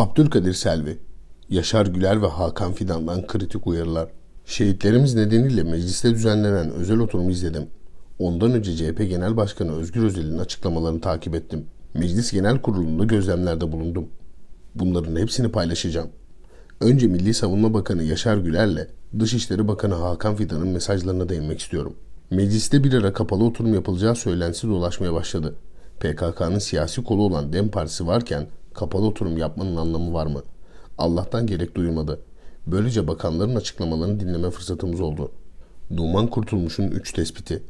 Abdülkadir Selvi, Yaşar Güler ve Hakan Fidan'dan kritik uyarılar. Şehitlerimiz nedeniyle mecliste düzenlenen özel oturumu izledim. Ondan önce CHP Genel Başkanı Özgür Özel'in açıklamalarını takip ettim. Meclis Genel Kurulu'nda gözlemlerde bulundum. Bunların hepsini paylaşacağım. Önce Milli Savunma Bakanı Yaşar Güler'le Dışişleri Bakanı Hakan Fidan'ın mesajlarına değinmek istiyorum. Mecliste bir ara kapalı oturum yapılacağı söylensi dolaşmaya başladı. PKK'nın siyasi kolu olan DEM Partisi varken Kapalı oturum yapmanın anlamı var mı? Allah'tan gerek duyulmadı. Böylece bakanların açıklamalarını dinleme fırsatımız oldu. Numan Kurtulmuş'un 3 tespiti.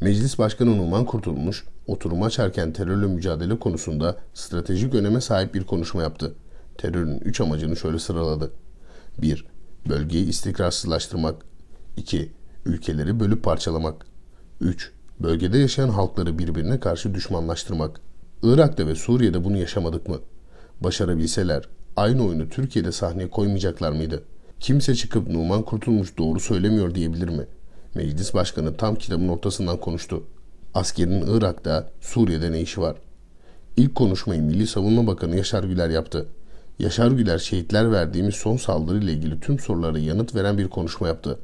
Meclis Başkanı Numan Kurtulmuş, oturuma açarken terörle mücadele konusunda stratejik öneme sahip bir konuşma yaptı. Terörün 3 amacını şöyle sıraladı. 1. Bölgeyi istikrarsızlaştırmak. 2. Ülkeleri bölüp parçalamak. 3. Bölgede yaşayan halkları birbirine karşı düşmanlaştırmak. Irak'ta ve Suriye'de bunu yaşamadık mı? Başarabilseler aynı oyunu Türkiye'de sahneye koymayacaklar mıydı? Kimse çıkıp Numan Kurtulmuş doğru söylemiyor diyebilir mi? Meclis Başkanı tam kitabın ortasından konuştu. Askerin Irak'ta, Suriye'de ne işi var? İlk konuşmayı Milli Savunma Bakanı Yaşar Güler yaptı. Yaşar Güler şehitler verdiğimiz son saldırı ile ilgili tüm sorulara yanıt veren bir konuşma yaptı.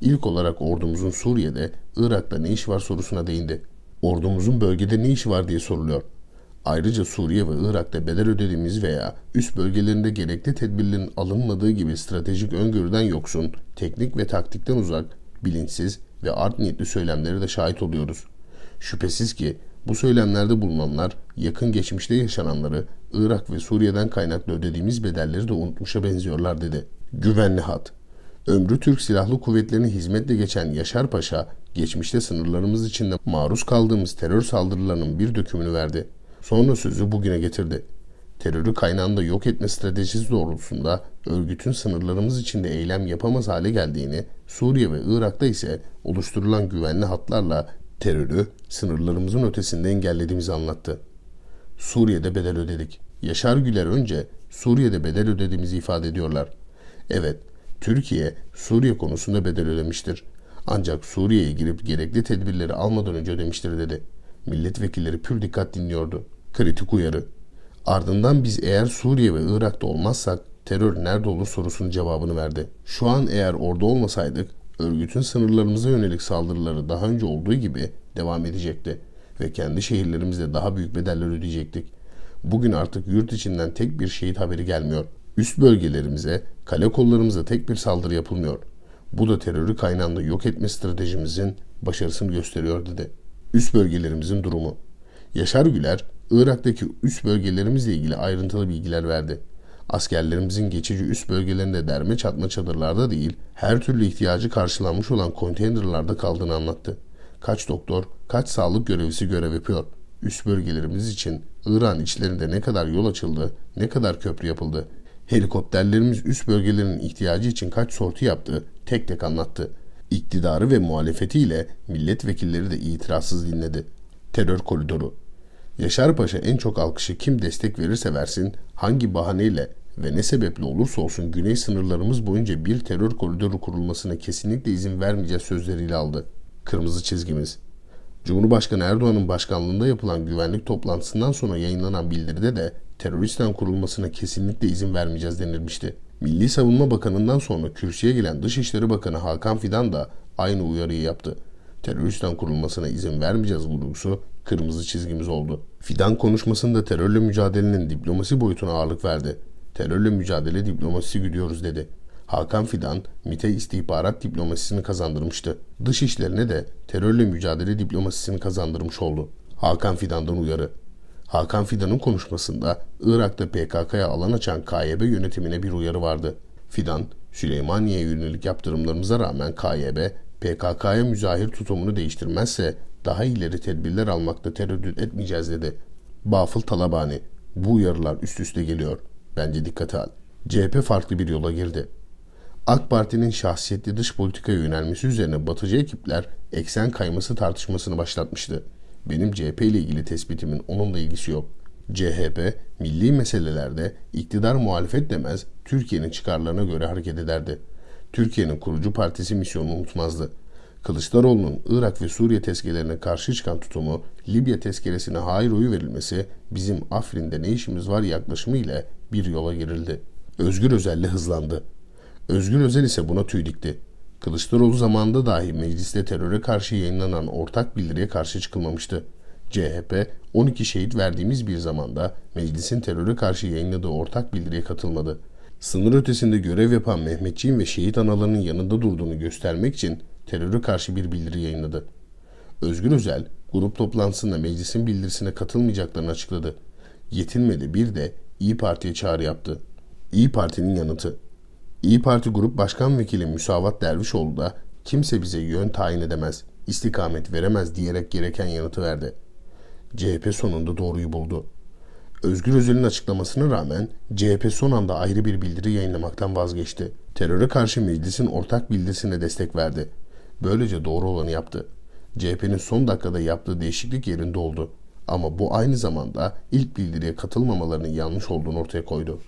İlk olarak ordumuzun Suriye'de, Irak'ta ne iş var sorusuna değindi. Ordumuzun bölgede ne iş var diye soruluyor. Ayrıca Suriye ve Irak'ta bedel ödediğimiz veya üst bölgelerinde gerekli tedbirlerin alınmadığı gibi stratejik öngörüden yoksun, teknik ve taktikten uzak, bilinçsiz ve art niyetli söylemlere de şahit oluyoruz. Şüphesiz ki bu söylemlerde bulunanlar yakın geçmişte yaşananları Irak ve Suriye'den kaynaklı ödediğimiz bedelleri de unutmuşa benziyorlar dedi. Güvenli hat Ömrü Türk Silahlı Kuvvetleri'ne hizmetle geçen Yaşar Paşa, geçmişte sınırlarımız içinde maruz kaldığımız terör saldırılarının bir dökümünü verdi. Sonra sözü bugüne getirdi. Terörü kaynağında yok etme stratejisi doğrultusunda örgütün sınırlarımız içinde eylem yapamaz hale geldiğini, Suriye ve Irak'ta ise oluşturulan güvenli hatlarla terörü sınırlarımızın ötesinde engellediğimizi anlattı. Suriye'de bedel ödedik. Yaşar Güler önce Suriye'de bedel ödediğimizi ifade ediyorlar. Evet, Türkiye Suriye konusunda bedel ödemiştir. Ancak Suriye'ye girip gerekli tedbirleri almadan önce ödemiştir dedi. Milletvekilleri pür dikkat dinliyordu. Kritik uyarı. Ardından biz eğer Suriye ve Irak'ta olmazsak terör nerede olur sorusunun cevabını verdi. Şu an eğer orada olmasaydık örgütün sınırlarımıza yönelik saldırıları daha önce olduğu gibi devam edecekti ve kendi şehirlerimizde daha büyük bedeller ödeyecektik. Bugün artık yurt içinden tek bir şehit haberi gelmiyor. Üst bölgelerimize, kale kollarımıza tek bir saldırı yapılmıyor. Bu da terörü kaynağında yok etme stratejimizin başarısını gösteriyor dedi. Üst bölgelerimizin durumu. Yaşar Güler, Irak'taki üst bölgelerimizle ilgili ayrıntılı bilgiler verdi. Askerlerimizin geçici üst bölgelerinde derme çatma çadırlarda değil, her türlü ihtiyacı karşılanmış olan konteynerlarda kaldığını anlattı. Kaç doktor, kaç sağlık görevlisi görev yapıyor. Üst bölgelerimiz için İran içlerinde ne kadar yol açıldı, ne kadar köprü yapıldı, helikopterlerimiz üst bölgelerin ihtiyacı için kaç sortu yaptı, tek tek anlattı. İktidarı ve muhalefetiyle milletvekilleri de itirazsız dinledi. Terör koridoru, Yaşar Paşa en çok alkışı kim destek verirse versin, hangi bahaneyle ve ne sebeple olursa olsun güney sınırlarımız boyunca bir terör koridoru kurulmasına kesinlikle izin vermeyeceğiz sözleriyle aldı. Kırmızı çizgimiz. Cumhurbaşkanı Erdoğan'ın başkanlığında yapılan güvenlik toplantısından sonra yayınlanan bildiride de teröristten kurulmasına kesinlikle izin vermeyeceğiz denilmişti. Milli Savunma Bakanı'ndan sonra kürsüye gelen Dışişleri Bakanı Hakan Fidan da aynı uyarıyı yaptı teröristten kurulmasına izin vermeyeceğiz vurgusu kırmızı çizgimiz oldu. Fidan konuşmasında terörle mücadelenin diplomasi boyutuna ağırlık verdi. Terörle mücadele diplomasisi güdüyoruz dedi. Hakan Fidan, MİT'e istihbarat diplomasisini kazandırmıştı. Dış işlerine de terörle mücadele diplomasisini kazandırmış oldu. Hakan Fidan'dan uyarı. Hakan Fidan'ın konuşmasında Irak'ta PKK'ya alan açan KYB yönetimine bir uyarı vardı. Fidan, Süleymaniye yönelik yaptırımlarımıza rağmen KYB PKK'ya müzahir tutumunu değiştirmezse daha ileri tedbirler almakta tereddüt etmeyeceğiz dedi. Bafıl Talabani. Bu uyarılar üst üste geliyor. Bence dikkate al. CHP farklı bir yola girdi. AK Parti'nin şahsiyetli dış politikaya yönelmesi üzerine batıcı ekipler eksen kayması tartışmasını başlatmıştı. Benim CHP ile ilgili tespitimin onunla ilgisi yok. CHP milli meselelerde iktidar muhalefet demez Türkiye'nin çıkarlarına göre hareket ederdi.'' Türkiye'nin kurucu partisi misyonunu unutmazdı. Kılıçdaroğlu'nun Irak ve Suriye tezkerelerine karşı çıkan tutumu, Libya tezkeresine hayır oyu verilmesi, bizim Afrin'de ne işimiz var yaklaşımı ile bir yola girildi. Özgür Özel'le hızlandı. Özgür Özel ise buna tüy dikti. Kılıçdaroğlu zamanında dahi mecliste teröre karşı yayınlanan ortak bildiriye karşı çıkılmamıştı. CHP 12 şehit verdiğimiz bir zamanda meclisin teröre karşı yayınladığı ortak bildiriye katılmadı sınır ötesinde görev yapan Mehmetçiğin ve şehit analarının yanında durduğunu göstermek için teröre karşı bir bildiri yayınladı. Özgür Özel, grup toplantısında meclisin bildirisine katılmayacaklarını açıkladı. Yetinmedi bir de İyi Parti'ye çağrı yaptı. İyi Parti'nin yanıtı İyi Parti Grup Başkan Vekili Müsavat Dervişoğlu da kimse bize yön tayin edemez, istikamet veremez diyerek gereken yanıtı verdi. CHP sonunda doğruyu buldu. Özgür Özel'in açıklamasına rağmen CHP son anda ayrı bir bildiri yayınlamaktan vazgeçti. Teröre karşı meclisin ortak bildirisine destek verdi. Böylece doğru olanı yaptı. CHP'nin son dakikada yaptığı değişiklik yerinde oldu. Ama bu aynı zamanda ilk bildiriye katılmamalarının yanlış olduğunu ortaya koydu.